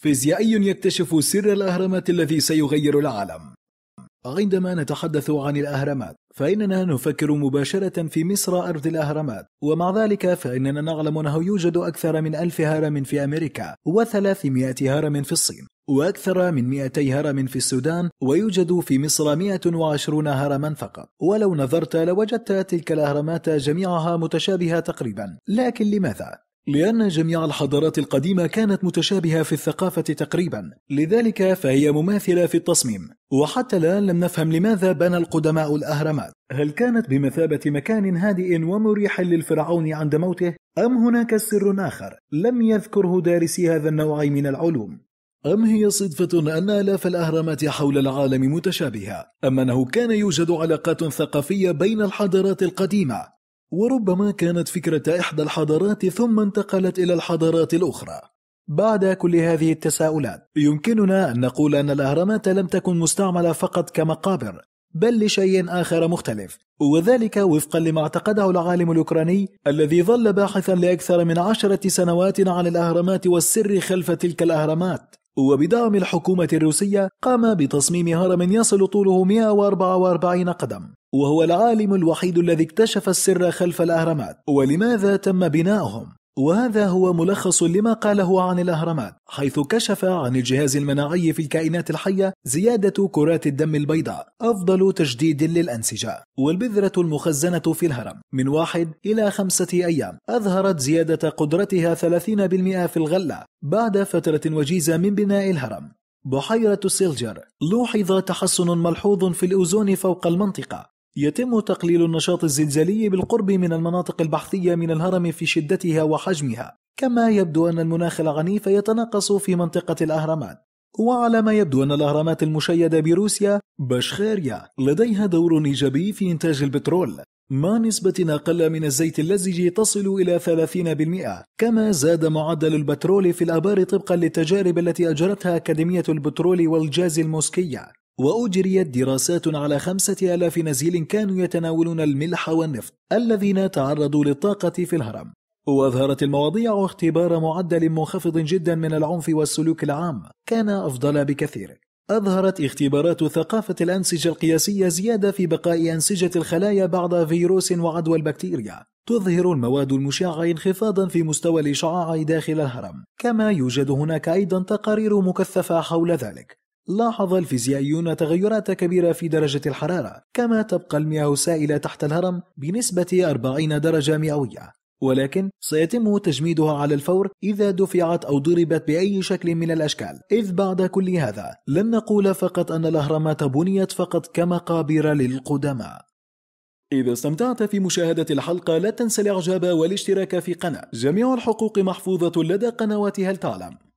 فيزيائي يكتشف سر الأهرامات الذي سيغير العالم عندما نتحدث عن الأهرامات فإننا نفكر مباشرة في مصر أرض الأهرامات ومع ذلك فإننا نعلم أنه يوجد أكثر من ألف هرم في أمريكا وثلاثمائة هرم في الصين وأكثر من 200 هرم في السودان ويوجد في مصر 120 هرما فقط ولو نظرت لوجدت تلك الأهرامات جميعها متشابهة تقريبا لكن لماذا؟ لأن جميع الحضارات القديمة كانت متشابهة في الثقافة تقريبا، لذلك فهي مماثلة في التصميم، وحتى الآن لم نفهم لماذا بنى القدماء الأهرامات، هل كانت بمثابة مكان هادئ ومريح للفرعون عند موته؟ أم هناك سر آخر لم يذكره دارسي هذا النوع من العلوم؟ أم هي صدفة أن آلاف الأهرامات حول العالم متشابهة، أم أنه كان يوجد علاقات ثقافية بين الحضارات القديمة، وربما كانت فكرة إحدى الحضارات ثم انتقلت إلى الحضارات الأخرى. بعد كل هذه التساؤلات، يمكننا أن نقول أن الأهرامات لم تكن مستعملة فقط كمقابر، بل لشيء آخر مختلف، وذلك وفقا لما اعتقده العالم الأوكراني الذي ظل باحثا لأكثر من عشرة سنوات عن الأهرامات والسر خلف تلك الأهرامات. وبدعم الحكومة الروسية قام بتصميم هرم يصل طوله 144 قدم وهو العالم الوحيد الذي اكتشف السر خلف الأهرامات ولماذا تم بناؤهم وهذا هو ملخص لما قاله عن الأهرامات حيث كشف عن الجهاز المناعي في الكائنات الحية زيادة كرات الدم البيضاء أفضل تجديد للأنسجة والبذرة المخزنة في الهرم من واحد إلى خمسة أيام أظهرت زيادة قدرتها 30% في الغلة بعد فترة وجيزة من بناء الهرم بحيرة السيلجر لوحظ تحسن ملحوظ في الأوزون فوق المنطقة يتم تقليل النشاط الزلزالي بالقرب من المناطق البحثية من الهرم في شدتها وحجمها كما يبدو أن المناخ العنيف يتناقص في منطقة الأهرامات وعلى ما يبدو أن الأهرامات المشيدة بروسيا بشخيريا لديها دور إيجابي في إنتاج البترول مع نسبة أقل من الزيت اللزج تصل إلى 30% كما زاد معدل البترول في الآبار طبقا للتجارب التي أجرتها أكاديمية البترول والجاز الموسكية وأجريت دراسات على خمسة آلاف نزيل كانوا يتناولون الملح والنفط الذين تعرضوا للطاقة في الهرم وأظهرت المواضيع اختبار معدل منخفض جدا من العنف والسلوك العام كان أفضل بكثير أظهرت اختبارات ثقافة الأنسجة القياسية زيادة في بقاء أنسجة الخلايا بعد فيروس وعدوى البكتيريا تظهر المواد المشعة انخفاضا في مستوى الإشعاع داخل الهرم كما يوجد هناك أيضا تقارير مكثفة حول ذلك لاحظ الفيزيائيون تغيرات كبيرة في درجة الحرارة كما تبقى المياه سائلة تحت الهرم بنسبة 40 درجة مئوية ولكن سيتم تجميدها على الفور إذا دفعت أو ضربت بأي شكل من الأشكال إذ بعد كل هذا لن نقول فقط أن الأهرامات بنيت فقط كمقابر للقدماء إذا استمتعت في مشاهدة الحلقة لا تنسى الإعجاب والاشتراك في قناة جميع الحقوق محفوظة لدى قنوات هل تعلم